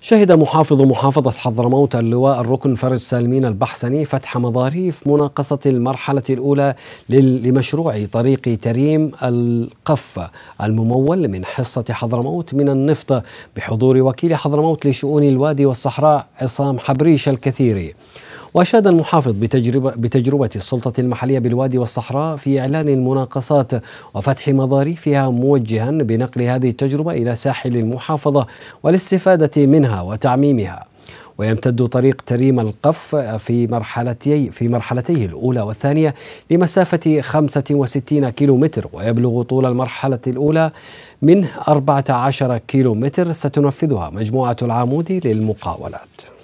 شهد محافظ محافظة حضرموت اللواء الركن فرج سالمين البحسني فتح مظاريف مناقصة المرحلة الأولى لمشروع طريق تريم القفة الممول من حصة حضرموت من النفط بحضور وكيل حضرموت لشؤون الوادي والصحراء عصام حبريش الكثيري وأشاد المحافظ بتجربة بتجربة السلطة المحلية بالوادي والصحراء في إعلان المناقصات وفتح مظاريفها موجها بنقل هذه التجربة إلى ساحل المحافظة والاستفادة منها وتعميمها ويمتد طريق تريم القف في مرحلتي في مرحلتيه الأولى والثانية لمسافة 65 كيلومتر ويبلغ طول المرحلة الأولى من 14 كيلومتر ستنفذها مجموعة العمود للمقاولات